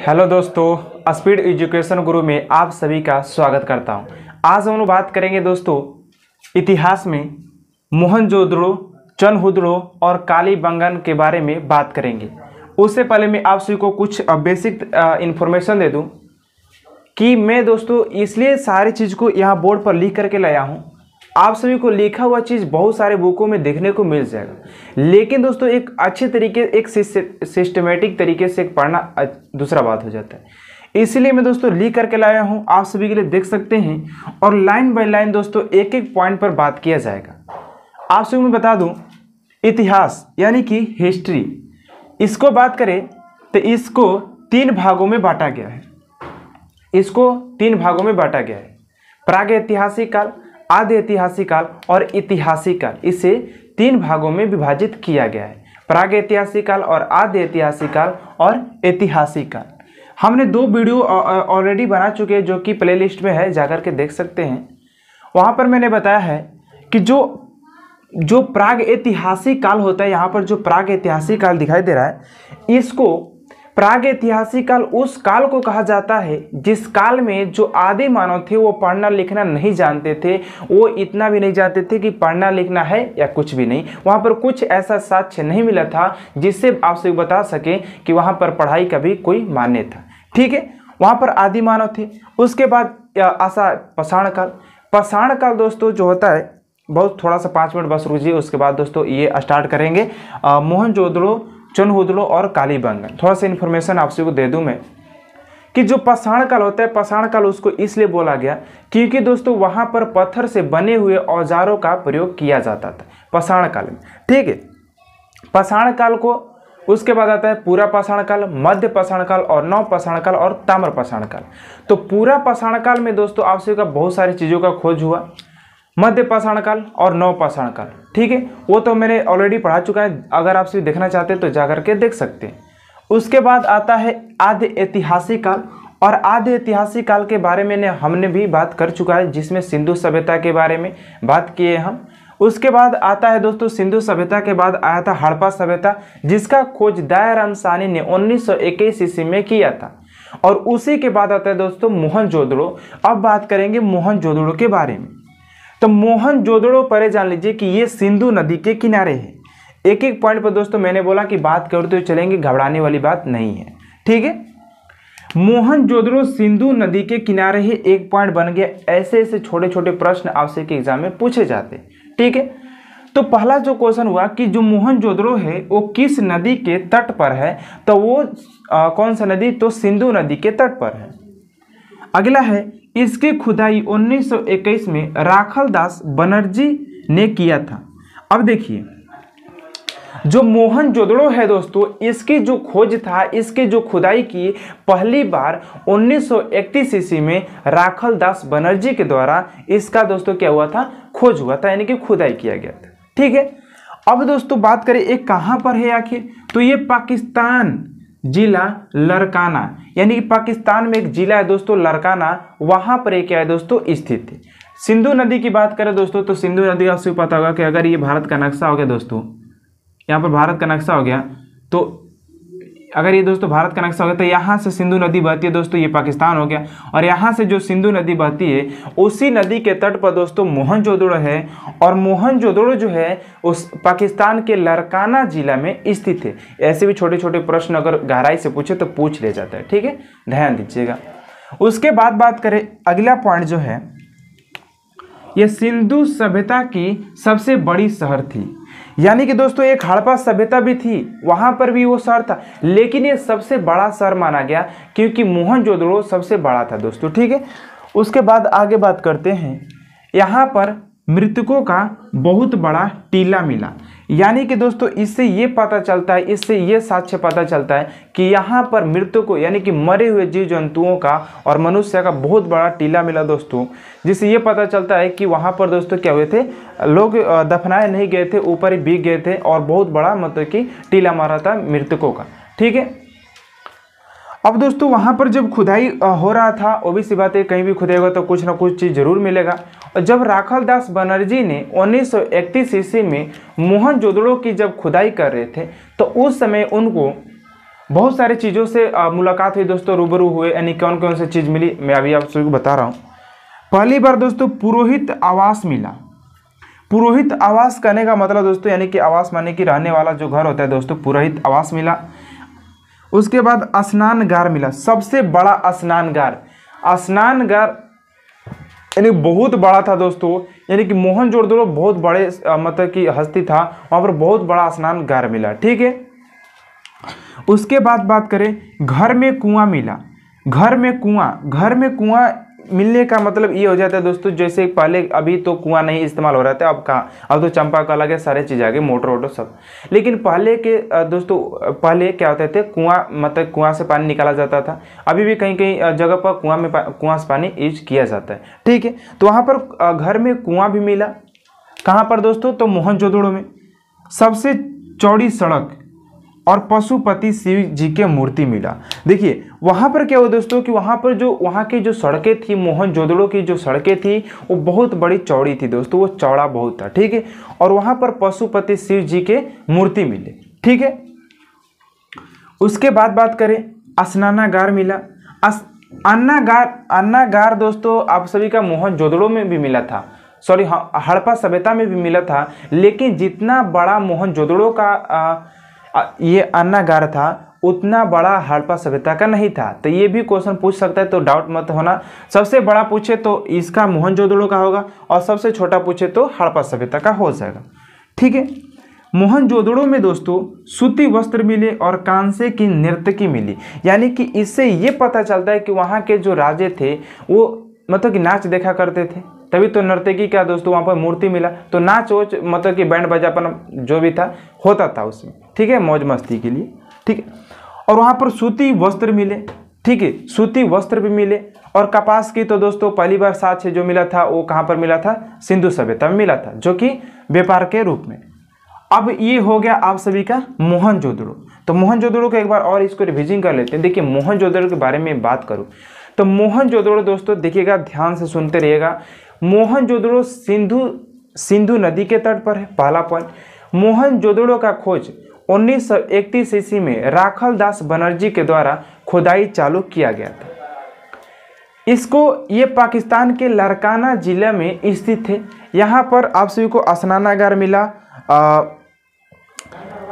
hello दोस्तों speed education गुरु में आप सभी का स्वागत करता हूं आज हम लोग बात करेंगे दोस्तों इतिहास में मोहनजोदड़ो चनहुदड़ो और काली बंगन के बारे में बात करेंगे उससे पहले मैं आप सभी को कुछ बेसिक इन्फॉर्मेशन दे दूं कि मैं दोस्तों इसलिए सारी चीज़ को यहाँ बोर्ड पर लिख करके लाया हूँ आप सभी को लिखा हुआ चीज़ बहुत सारे बुकों में देखने को मिल जाएगा लेकिन दोस्तों एक अच्छे तरीके एक सिस्टमेटिक तरीके से पढ़ना दूसरा बात हो जाता है इसीलिए मैं दोस्तों लिख करके लाया हूँ आप सभी के लिए देख सकते हैं और लाइन बाय लाइन दोस्तों एक एक पॉइंट पर बात किया जाएगा आप सभी मैं बता दूँ इतिहास यानी कि हिस्ट्री इसको बात करें तो इसको तीन भागों में बांटा गया है इसको तीन भागों में बांटा गया है प्राग ऐतिहासिक काल आदि ऐतिहासिक काल और ऐतिहासिक काल इसे तीन भागों में विभाजित किया गया है प्राग ऐतिहासिक काल और आदि ऐतिहासिक काल और ऐतिहासिक काल हमने दो वीडियो ऑलरेडी बना चुके हैं जो कि प्लेलिस्ट में है जाकर के देख सकते हैं वहाँ पर मैंने बताया है कि जो जो प्राग ऐतिहासिक काल होता है यहाँ पर जो प्राग ऐतिहासिक काल दिखाई दे रहा है इसको प्रागैतिहासिक काल उस काल को कहा जाता है जिस काल में जो आदि मानव थे वो पढ़ना लिखना नहीं जानते थे वो इतना भी नहीं जानते थे कि पढ़ना लिखना है या कुछ भी नहीं वहाँ पर कुछ ऐसा साक्ष्य नहीं मिला था जिससे आपसे बता सके कि वहाँ पर पढ़ाई का भी कोई मान्य था ठीक है वहाँ पर आदि मानव थे उसके बाद आशा पषाण काल पषाण काल दोस्तों जो होता है बहुत थोड़ा सा पाँच मिनट बस रुझिए उसके बाद दोस्तों ये स्टार्ट करेंगे मोहन जोदड़ो चुनहुदलो और कालीबंगन थोड़ा सा इन्फॉर्मेशन आपसे को दे दूँ मैं कि जो पषाण काल होता है पाषाण काल उसको इसलिए बोला गया क्योंकि दोस्तों वहाँ पर पत्थर से बने हुए औजारों का प्रयोग किया जाता था पषाण काल में ठीक है पषाण काल को उसके बाद आता है पूरा पाषाण काल मध्य पाषाण काल और नव पाषाण काल और ताम्र पाषाण काल तो पूरा पाषाण काल में दोस्तों आपसे का बहुत सारी चीज़ों का खोज हुआ मध्य पाषाण काल और नव पाषाण काल ठीक है वो तो मैंने ऑलरेडी पढ़ा चुका है अगर आप सिर्फ देखना चाहते हैं तो जा कर के देख सकते हैं उसके बाद आता है आद्य ऐतिहासिक काल और आद्य ऐतिहासिक काल के बारे में हमने भी बात कर चुका है जिसमें सिंधु सभ्यता के बारे में बात किए हम उसके बाद आता है दोस्तों सिंधु सभ्यता के बाद आया था हड़प्पा सभ्यता जिसका खोज राम सानी ने इक्कीस ईस्वी में किया था और उसी के बाद आता है दोस्तों मोहन जोदड़ो अब बात करेंगे मोहन जोदड़ो के बारे में तो मोहन जोदड़ो परे जान लीजिए कि ये सिंधु नदी के किनारे है एक एक पॉइंट पर दोस्तों मैंने बोला कि बात करते हुए चलेंगे घबराने वाली बात नहीं है ठीक है मोहन जोदड़ो सिंधु नदी के किनारे ही एक पॉइंट बन गया ऐसे ऐसे छोटे छोटे प्रश्न आपसे के एग्जाम में पूछे जाते ठीक है तो पहला जो क्वेश्चन हुआ कि जो मोहन जोदड़ो है वो किस नदी के तट पर है तो वो आ, कौन सा नदी तो सिंधु नदी के तट पर है अगला है इसकी खुदाई 1921 में राखल दास बनर्जी ने किया था अब देखिए जो मोहन जोदड़ो है दोस्तों इसकी जो खोज था इसके जो खुदाई की पहली बार 1931 ईस्वी में राखल दास बनर्जी के द्वारा इसका दोस्तों क्या हुआ था खोज हुआ था यानी कि खुदाई किया गया था ठीक है अब दोस्तों बात करें ये कहाँ पर है आखिर तो ये पाकिस्तान जिला लरकाना यानी कि पाकिस्तान में एक जिला है दोस्तों लरकाना वहाँ पर एक क्या है दोस्तों स्थित है सिंधु नदी की बात करें दोस्तों तो सिंधु नदी आपसे पता होगा कि अगर ये भारत का नक्शा हो गया दोस्तों यहाँ पर भारत का नक्शा हो गया तो अगर ये दोस्तों भारत का नक्शा होगा तो यहाँ से सिंधु नदी बहती है दोस्तों ये पाकिस्तान हो गया और यहाँ से जो सिंधु नदी बहती है उसी नदी के तट पर दोस्तों मोहन है और मोहन जो है उस पाकिस्तान के लरकाना जिला में स्थित है ऐसे भी छोटे छोटे प्रश्न अगर गहराई से पूछे तो पूछ ले जाता है ठीक है ध्यान दीजिएगा उसके बाद बात करें अगला पॉइंट जो है यह सिंधु सभ्यता की सबसे बड़ी शहर थी यानी कि दोस्तों एक हड़प्पा सभ्यता भी थी वहाँ पर भी वो शहर था लेकिन ये सबसे बड़ा शहर माना गया क्योंकि जोदड़ो सबसे बड़ा था दोस्तों ठीक है उसके बाद आगे बात करते हैं यहाँ पर मृतकों का बहुत बड़ा टीला मिला यानी कि दोस्तों इससे ये पता चलता है इससे ये साक्ष्य पता चलता है कि यहाँ पर मृतकों को यानी कि मरे हुए जीव जंतुओं का और मनुष्य का बहुत बड़ा टीला मिला दोस्तों जिससे ये पता चलता है कि वहाँ पर दोस्तों क्या हुए थे लोग दफनाए नहीं गए थे ऊपर ही बीग गए थे और बहुत बड़ा मतलब कि टीला मारा था मृतकों का ठीक है अब दोस्तों वहाँ पर जब खुदाई हो रहा था ओबीसी बातें कहीं भी खुदाएगा तो कुछ ना कुछ चीज़ जरूर मिलेगा और जब राखल दास बनर्जी ने उन्नीस सौ इकतीस ईस्वी में मोहन जोदड़ो की जब खुदाई कर रहे थे तो उस समय उनको बहुत सारी चीज़ों से मुलाकात हुई दोस्तों रूबरू हुए यानी कौन कौन सी चीज़ मिली मैं अभी आप सभी को बता रहा हूँ पहली बार दोस्तों पुरोहित आवास मिला पुरोहित आवास करने का मतलब दोस्तों यानी कि आवास माने कि रहने वाला जो घर होता है दोस्तों पुरोहित आवास मिला उसके बाद स्नानगार मिला सबसे बड़ा स्नानगार स्नानगार यानी बहुत बड़ा था दोस्तों यानी कि मोहन जोड़दड़ो बहुत बड़े मतलब कि हस्ती था वहाँ पर बहुत बड़ा स्नानगार मिला ठीक है उसके बाद बात करें घर में कुआं मिला घर में कुआं घर में कुआं मिलने का मतलब ये हो जाता है दोस्तों जैसे पहले अभी तो कुआं नहीं इस्तेमाल हो रहा था अब कहाँ अब तो चंपा का अलग है सारे चीज़ आ गए मोटर वोटर सब लेकिन पहले के दोस्तों पहले क्या होते थे कुआं मतलब कुआं से पानी निकाला जाता था अभी भी कहीं कहीं जगह पर कुआं में कुआं से पानी यूज किया जाता है ठीक है तो वहाँ पर घर में कुआँ भी मिला कहाँ पर दोस्तों तो मोहन में सबसे चौड़ी सड़क और पशुपति शिव जी के मूर्ति मिला देखिए वहाँ पर क्या हुआ दोस्तों कि वहाँ पर जो वहाँ की जो सड़कें थी मोहन जोदड़ो की जो सड़कें थी वो बहुत बड़ी चौड़ी थी दोस्तों वो चौड़ा बहुत था ठीक है और वहाँ पर पशुपति शिव जी के मूर्ति मिले ठीक है उसके बाद बात करें स्नानागार मिला अस, अन्नागार अन्नागार दोस्तों आप सभी का मोहन जोदड़ो में भी मिला था सॉरी हड़प्पा सभ्यता में भी मिला था लेकिन जितना बड़ा मोहन जोदड़ो का आ, ये अन्नागार था उतना बड़ा हड़प्पा सभ्यता का नहीं था तो ये भी क्वेश्चन पूछ सकता है तो डाउट मत होना सबसे बड़ा पूछे तो इसका मोहनजोदड़ो का होगा और सबसे छोटा पूछे तो हड़प्पा सभ्यता का हो जाएगा ठीक है मोहनजोदड़ो में दोस्तों सूती वस्त्र मिले और कांसे की नृत्यकी मिली यानी कि इससे ये पता चलता है कि वहाँ के जो राजे थे वो मतलब कि नाच देखा करते थे तभी तो नर्तकी का दोस्तों वहाँ पर मूर्ति मिला तो नाच वोच मतलब कि बैंड बजापन जो भी था होता था उसमें ठीक है मौज मस्ती के लिए ठीक है और वहाँ पर सूती वस्त्र मिले ठीक है सूती वस्त्र भी मिले और कपास की तो दोस्तों पहली बार साक्ष्य जो मिला था वो कहाँ पर मिला था सिंधु सभ्यता में मिला था जो कि व्यापार के रूप में अब ये हो गया आप सभी का मोहन जोदड़ो तो मोहन जोदड़ो का एक बार और इसको रिविजिंग कर लेते हैं देखिए मोहन जोदड़ो के बारे में बात करूँ तो मोहन जोदड़ो दोस्तों देखिएगा ध्यान से सुनते रहिएगा मोहन जोदड़ो सिंधु सिंधु नदी के तट पर है पहला पॉइंट मोहन जोदड़ो का खोज उन्नीस सौ इकतीस ईस्वी में राखल दास बनर्जी के द्वारा खुदाई चालू किया गया था इसको ये पाकिस्तान के लड़काना जिला में स्थित है यहाँ पर आप सभी को स्नानागार मिला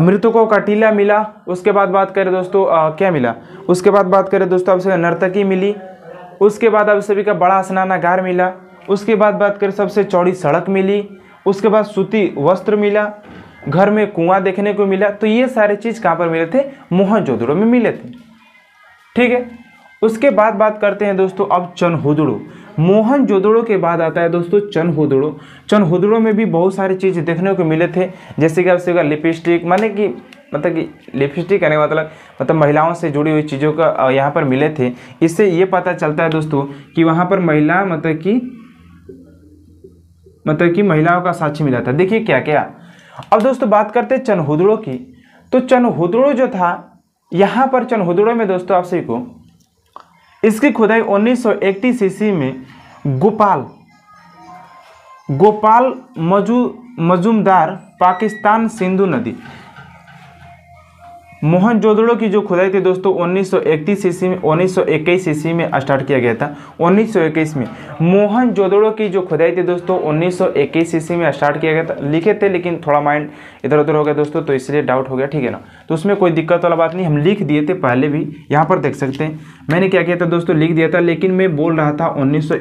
मृतकों का टीला मिला उसके बाद बात करें दोस्तों आ, क्या मिला उसके बाद बात करें दोस्तों आप सभी नर्तकी मिली उसके बाद आप सभी का बड़ा स्नानागार मिला उसके बाद बात करें सबसे चौड़ी सड़क मिली उसके बाद सूती वस्त्र मिला घर में कुआं देखने को मिला तो ये सारे चीज़ कहाँ पर मिले थे मोहनजोदड़ो में मिले थे ठीक है उसके बाद बात करते हैं दोस्तों अब चनहुदड़ो मोहन जोदड़ो के बाद आता है दोस्तों चनहुदड़ो चनहुदड़ो में भी बहुत सारी चीज़ें देखने को मिले थे जैसे कि आपसे लिपस्टिक माने कि मतलब कि लिपस्टिक यानी मतलब मतलब महिलाओं से जुड़ी हुई चीज़ों का यहाँ पर मिले थे इससे ये पता चलता है दोस्तों कि वहाँ पर महिला मतलब कि मतलब कि महिलाओं का साक्षी मिला था देखिए क्या क्या अब दोस्तों बात करते हैं चनहुदड़ों की तो चनहुदड़ो जो था यहाँ पर चनहुदड़ो में दोस्तों आप सभी को इसकी खुदाई उन्नीस सौ ईस्वी में गोपाल गोपाल मजू मजूमदार पाकिस्तान सिंधु नदी मोहन जोदड़ो की जो खुदाई थी दोस्तों उन्नीस ईस्वी में 1921 ईस्वी में स्टार्ट किया गया था उन्नीस में मोहन जोदड़ो की जो खुदाई थी दोस्तों उन्नीस ईस्वी में स्टार्ट किया गया था लिखे थे लेकिन थोड़ा माइंड इधर उधर हो गया दोस्तों तो इसलिए डाउट हो गया ठीक है ना तो उसमें कोई दिक्कत वाला बात नहीं हम लिख दिए थे पहले भी यहाँ पर देख सकते हैं मैंने क्या किया था दोस्तों लिख दिया था लेकिन मैं बोल रहा था उन्नीस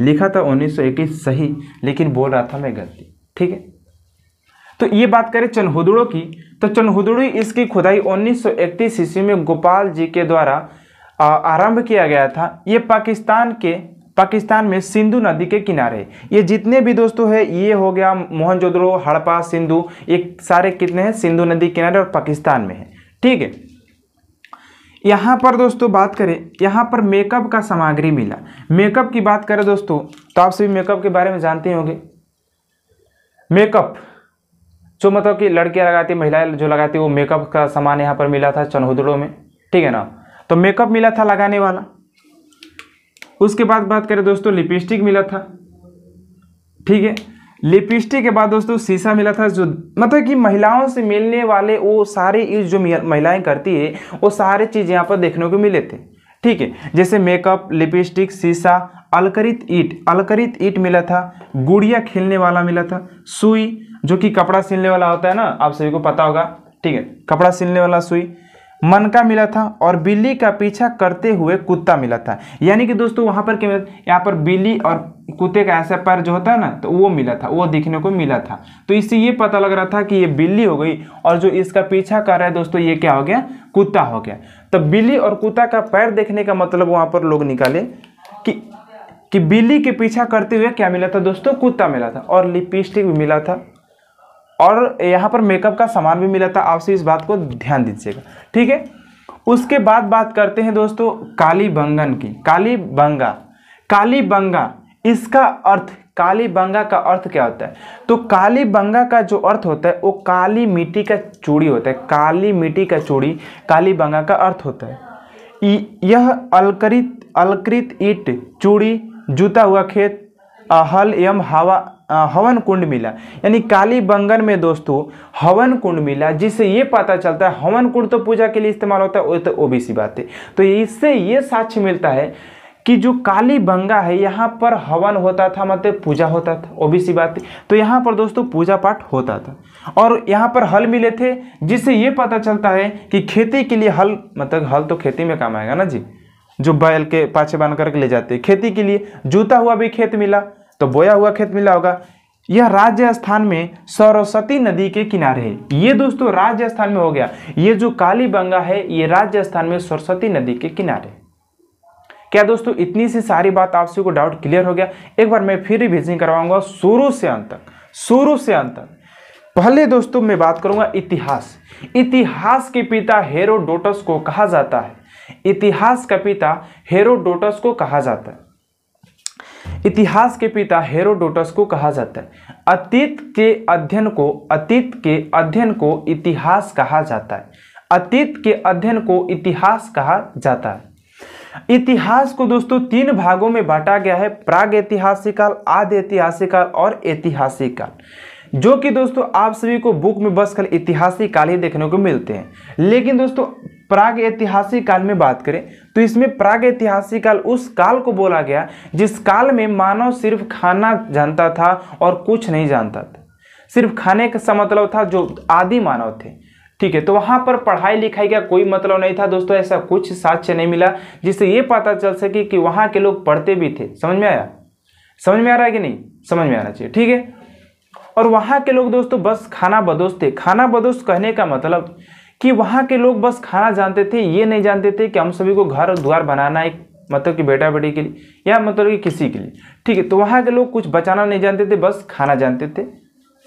लिखा था उन्नीस सही लेकिन बोल रहा था मैं गलती ठीक है तो ये बात करें चनहुदड़ो की तो चनहुदड़ी इसकी खुदाई उन्नीस सौ इकतीस ईस्वी में गोपाल जी के द्वारा आरंभ किया गया था ये पाकिस्तान के पाकिस्तान में सिंधु नदी के किनारे ये जितने भी दोस्तों है ये हो गया मोहनजोदड़ो हड़पा सिंधु ये सारे कितने हैं सिंधु नदी किनारे और पाकिस्तान में है ठीक है यहाँ पर दोस्तों बात करें यहाँ पर मेकअप का सामग्री मिला मेकअप की बात करें दोस्तों तो आप सभी मेकअप के बारे में जानते होंगे मेकअप जो मतलब कि लड़कियाँ लगाती महिलाएं जो लगाती वो मेकअप का सामान यहाँ पर मिला था चनहुदड़ों में ठीक है ना तो मेकअप मिला था लगाने वाला उसके बाद बात करें दोस्तों लिपस्टिक मिला था ठीक है लिपस्टिक के बाद दोस्तों शीशा मिला था जो मतलब कि महिलाओं से मिलने वाले वो सारे यूज जो महिलाएं करती है वो सारे चीज़ यहाँ पर देखने को मिले थे ठीक है जैसे मेकअप लिपस्टिक शीशा अलकरित ईट अलकरित ईट मिला था गुड़िया खेलने वाला मिला था सुई जो कि कपड़ा सिलने वाला होता है ना आप सभी को पता होगा ठीक है कपड़ा सिलने वाला सुई मन का मिला था और बिल्ली का पीछा करते हुए कुत्ता मिला था यानी कि दोस्तों वहाँ पर क्या यहाँ पर बिल्ली और कुत्ते का ऐसा पैर जो होता है ना तो वो मिला था वो दिखने को मिला था तो इससे ये पता लग रहा था कि ये बिल्ली हो गई और जो इसका पीछा कर रहा है दोस्तों ये क्या हो गया कुत्ता हो गया तो बिल्ली और कुत्ता का पैर देखने का मतलब वहाँ पर लोग निकाले कि कि बिल्ली के पीछा करते हुए क्या मिला था दोस्तों कुत्ता मिला था और लिपस्टिक भी मिला था और यहाँ पर मेकअप का सामान भी मिला था आपसे इस बात को ध्यान दीजिएगा ठीक है उसके बाद बात करते हैं दोस्तों काली बंगन की काली बंगा काली बंगा इसका अर्थ काली बंगा का अर्थ क्या होता है तो काली बंगा का जो अर्थ होता है वो काली मिट्टी का चूड़ी होता है काली मिट्टी का चूड़ी काली बंगा का अर्थ होता है यह अलकृत अलकृत ईट चूड़ी जूता हुआ खेत हल एवं हवा हवन कुंड मिला यानी काली बंगन में दोस्तों हवन कुंड मिला जिससे ये पता चलता है हवन कुंड तो पूजा के लिए इस्तेमाल होता है वो तो ओबीसी बात है तो इससे ये साक्ष्य मिलता है कि जो काली बंगा है यहाँ पर हवन होता था मतलब पूजा होता था ओबीसी बात है तो यहाँ पर दोस्तों पूजा पाठ होता था और यहाँ पर हल मिले थे जिससे ये पता चलता है कि खेती के लिए हल मतलब हल तो खेती में काम आएगा ना जी जो बैल के पाछे बांध करके ले जाते हैं खेती के लिए जूता हुआ भी खेत मिला तो बोया हुआ खेत मिला होगा यह राजस्थान में सरस्वती नदी के किनारे है ये दोस्तों राजस्थान में हो गया ये जो काली बंगा है ये राजस्थान में सरस्वती नदी के किनारे क्या दोस्तों इतनी सी सारी बात आपसे को डाउट क्लियर हो गया एक बार मैं फिर रिविजन करवाऊंगा शुरू से अंत तक शुरू से अंत तक पहले दोस्तों मैं बात करूंगा इतिहास इतिहास के पिता हेरोडोटस को कहा जाता है इतिहास का पिता हेरोडोटस को कहा जाता है इतिहास के पिता हेरोडोटस को कहा जाता है अतीत के अध्ययन को अतीत के अध्ययन को इतिहास कहा जाता है अतीत के अध्ययन को इतिहास कहा जाता है इतिहास को दोस्तों तीन भागों में बांटा गया है प्राग ऐतिहासिक काल आद ऐतिहासिक काल और ऐतिहासिक काल जो कि दोस्तों आप सभी को बुक में बस कल ऐतिहासिक काल ही देखने को मिलते हैं लेकिन दोस्तों प्राग ऐतिहासिक काल में बात करें तो इसमें प्राग ऐतिहासिक काल उस काल को बोला गया जिस काल में मानव सिर्फ खाना जानता था और कुछ नहीं जानता था सिर्फ खाने का मतलब था जो आदि मानव थे ठीक है तो वहाँ पर पढ़ाई लिखाई का कोई मतलब नहीं था दोस्तों ऐसा कुछ साक्ष्य नहीं मिला जिससे ये पता चल सके कि वहाँ के लोग पढ़ते भी थे समझ में आया समझ में आ रहा है कि नहीं समझ में आना चाहिए ठीक है और वहाँ के लोग दोस्तों बस खाना बदोश थे खाना बदोश कहने का मतलब कि वहाँ के लोग बस खाना जानते थे ये नहीं जानते थे कि हम सभी को घर और द्वार बनाना एक मतलब कि बेटा बेटी के लिए या मतलब कि किसी के लिए ठीक है तो वहाँ के लोग कुछ बचाना नहीं जानते थे बस खाना जानते थे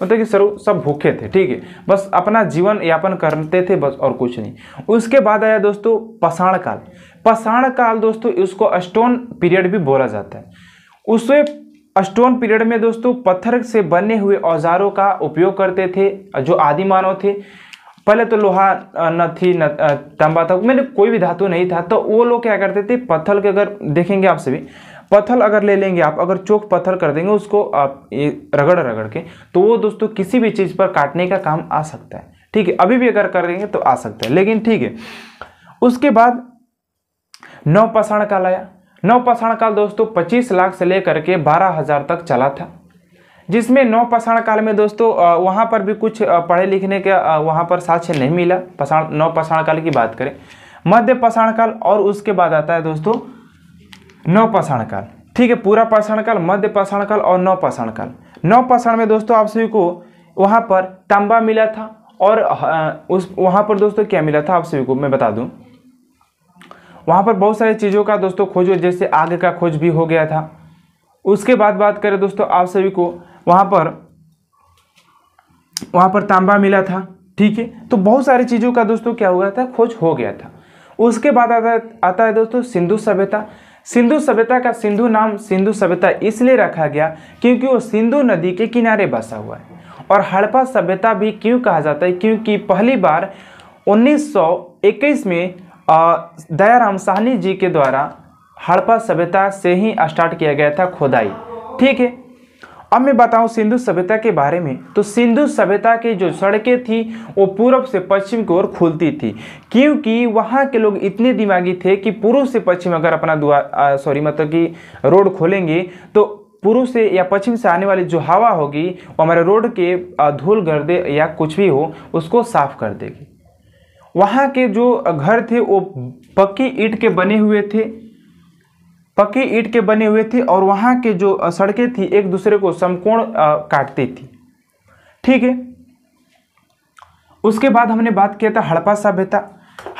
मतलब कि सर सब भूखे थे ठीक है बस अपना जीवन यापन करते थे बस और कुछ नहीं उसके बाद आया दोस्तों पषाण काल पषाण काल दोस्तों इसको स्टोन पीरियड भी बोला जाता है उसमें स्टोन पीरियड में दोस्तों पत्थर से बने हुए औजारों का उपयोग करते थे जो आदि मानव थे पहले तो लोहा न थी न तांबा था मैंने कोई भी धातु नहीं था तो वो लोग क्या करते थे पत्थर के अगर देखेंगे आप सभी पत्थर अगर ले लेंगे आप अगर चौक पत्थर कर देंगे उसको आप ये रगड़ रगड़ के तो वो दोस्तों किसी भी चीज़ पर काटने का काम आ सकता है ठीक है अभी भी अगर कर देंगे तो आ सकता है लेकिन ठीक है उसके बाद नवपाषाण काल आया नवपाषाण काल दोस्तों 25 लाख से लेकर के बारह हजार तक चला था जिसमें नौ पाषाण काल में दोस्तों वहाँ पर भी कुछ पढ़े लिखने का वहाँ पर साक्ष्य नहीं मिला पाषाण नौ पाषाण काल की बात करें मध्य पाषाण काल और उसके बाद आता है दोस्तों नौ पाषाण काल ठीक है पूरा पाषाण काल मध्य पाषाण काल और नौ पाषाण काल नौ पाषाण में दोस्तों आप सभी को वहाँ पर तांबा मिला था और उस वहाँ पर दोस्तों क्या मिला था आप सभी को मैं बता दूँ वहाँ पर बहुत सारी चीज़ों का दोस्तों खोज जैसे आग का खोज भी हो गया था उसके बाद बात करें दोस्तों आप सभी को वहाँ पर वहाँ पर तांबा मिला था ठीक है तो बहुत सारी चीज़ों का दोस्तों क्या हुआ था खोज हो गया था उसके बाद आता है आता है दोस्तों सिंधु सभ्यता सिंधु सभ्यता का सिंधु नाम सिंधु सभ्यता इसलिए रखा गया क्योंकि वो सिंधु नदी के किनारे बसा हुआ है और हड़प्पा सभ्यता भी क्यों कहा जाता है क्योंकि पहली बार 1921 में दयाराम साहनी जी के द्वारा हड़प्पा सभ्यता से ही स्टार्ट किया गया था खोदाई ठीक है अब मैं बताऊं सिंधु सभ्यता के बारे में तो सिंधु सभ्यता के जो सड़कें थी वो पूर्व से पश्चिम की ओर खुलती थी क्योंकि वहाँ के लोग इतने दिमागी थे कि पूर्व से पश्चिम अगर अपना द्वार सॉरी मतलब कि रोड खोलेंगे तो पूर्व से या पश्चिम से आने वाली जो हवा होगी वो हमारे रोड के धूल गर्दे या कुछ भी हो उसको साफ कर देगी वहाँ के जो घर थे वो पक्की ईट के बने हुए थे पक्की ईट के बने हुए थे और वहाँ के जो सड़कें थी एक दूसरे को समकोण काटती थी ठीक है उसके बाद हमने बात किया था हड़प्पा सभ्यता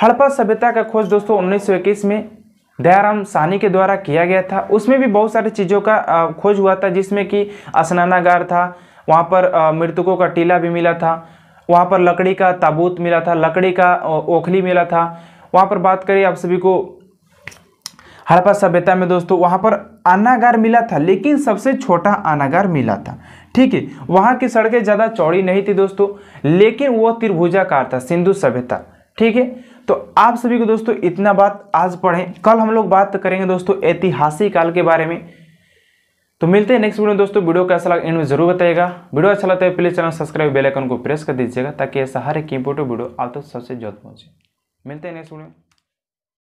हड़प्पा सभ्यता का खोज दोस्तों उन्नीस में दयाराम सानी के द्वारा किया गया था उसमें भी बहुत सारी चीज़ों का खोज हुआ था जिसमें कि स्नानागार था वहाँ पर मृतकों का टीला भी मिला था वहाँ पर लकड़ी का ताबूत मिला था लकड़ी का ओखली मिला था वहाँ पर बात करें आप सभी को हड़प्पा सभ्यता में दोस्तों वहाँ पर अनागार मिला था लेकिन सबसे छोटा अनागार मिला था ठीक है वहाँ की सड़कें ज़्यादा चौड़ी नहीं थी दोस्तों लेकिन वो त्रिभुजाकार था सिंधु सभ्यता ठीक है तो आप सभी को दोस्तों इतना बात आज पढ़ें कल हम लोग बात करेंगे दोस्तों ऐतिहासिक काल के बारे में तो मिलते हैं नेक्स्ट वीडियो में दोस्तों वीडियो कैसा लगा इनमें जरूर बताइएगा वीडियो अच्छा लगता है please channel subscribe bell icon को प्रेस कर दीजिएगा ताकि ऐसा हर एक इंपोर्टेंट वीडियो आप तक सबसे जल्द पहुंचे मिलते हैं नेक्स्ट वीडियो